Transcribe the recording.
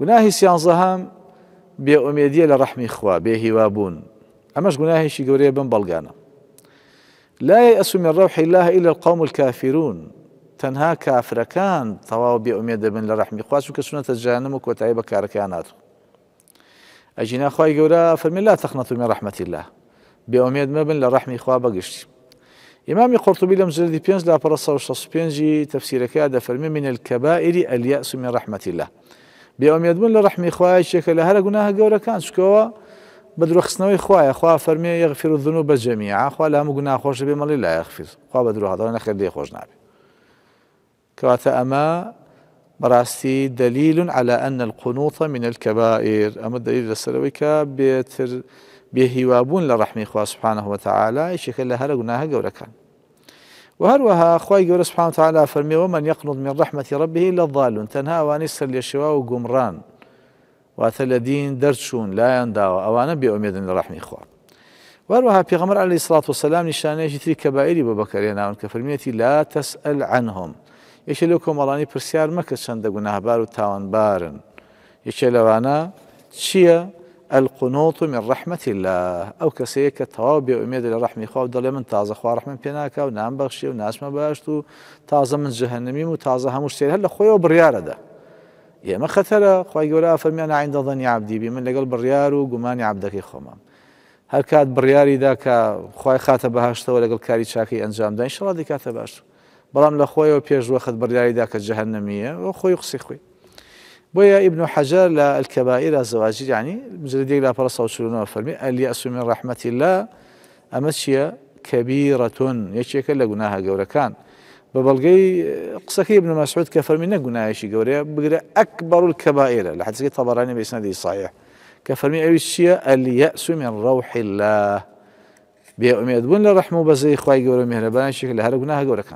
گوناهی سیانزەهام بێئومێدیە لە ڕەحمی خوا بێهیوابوون ئەمەش گوناهیشی گەورەیە بم بەڵگانە لای ئەسومێ ڕەوحی الله إلى القوم الكافرون تەنها کافرەکان تەواو بێئومێ دەبن لە ڕەحمی خوا چونکە سونەتە جانم و کۆتایی بە کارەکان ناتوە ئەجینا گەورە فەرمی لا تەخنەت من ڕحمەتی الله بێئومێد مەبن لە ڕەحمی خوا بەگشتی إمامي قرطبي لم زردي بينز لا برصة وشص بينجي تفسيرك هذا فرمي من الكبائر اليأس من رحمة الله بێوەمێدبوون لە ڕحمی خوای شێکە لە هەرە گوناها گەورەکان شکەوە بە درۆخستنەوەی خوایە خوا فەرمی یەغفیر و الذنوب و بەجەمی خوا لە هەموو گونا خۆش لا يغفر لای بدرو خوا انا خير لي خوش خۆش نابێت اما براستي دليل دلیل على أن القنوط من الكبائر اما دلیل السلوي كا بێتر بێهیوابوون لە ڕحمی سبحانه وتعالى یشێکە هلا هەرە گوناها گەورەکان وهروها أخوي يقول سبحانه وتعالى فرمي ومن يقنط من رحمة ربه إلا الضالون تنها وانسر ليشوا وقمران وثلاثين درشون لا ينداوا أوانا من رحمة إخوة وهروها بيغمر عليه الصلاة والسلام نشانه جثري كبائري ببكرينا كفرميتي لا تسأل عنهم یەکێ لكم کۆمەڵانی پرسیار مەکە چەندە گوناهبار و بارن یەکێ لوانا چییە؟ القنوط من رحمة الله ئەو کەسەیە کە تەواو بێ ئومێدە لە ڕحمی خوا دەڵێ من تازە خوارەحمن پێناکە و نامبەخشی و ناسمە باشت و تازە من جەهنەمیم و تازە هەموو شتێ هەر لە خۆیەوە بڕیارەدا ئێمە خەتەرە خی گەورە فەرمیان عیندە دڵنی عبدیبی من لەگەڵ بڕیار و گومانی عبدەکەی خۆمام هەر کات بڕیاریدا کە خی خاتە بەهاشتەوە لەگەڵ کاری چاکەی ئەنجامدان شڵا دیکاتە باش بەڵام لە خۆیەوە پێشوەخت بڕیاریدا کە جەهنەمیە و خۆی قسی خوی بيا ابن حجر الكبائر الزواج يعني مجرد لا فرصة وشلون فرمي اليأس من رحمة الله أمشي كبيرة يشيك لا جناها جورا كان ببلغي قصك ابن مسعود كفر من جناها شي جورا بقرا أكبر الكبائر لحد سكي طبراني بإسنادي صحيح كفر من أمشي اليأس من روح الله بيا أمي أدبون لرحمه بزي خواي جورا مهربان شيك لا جناها جورا كان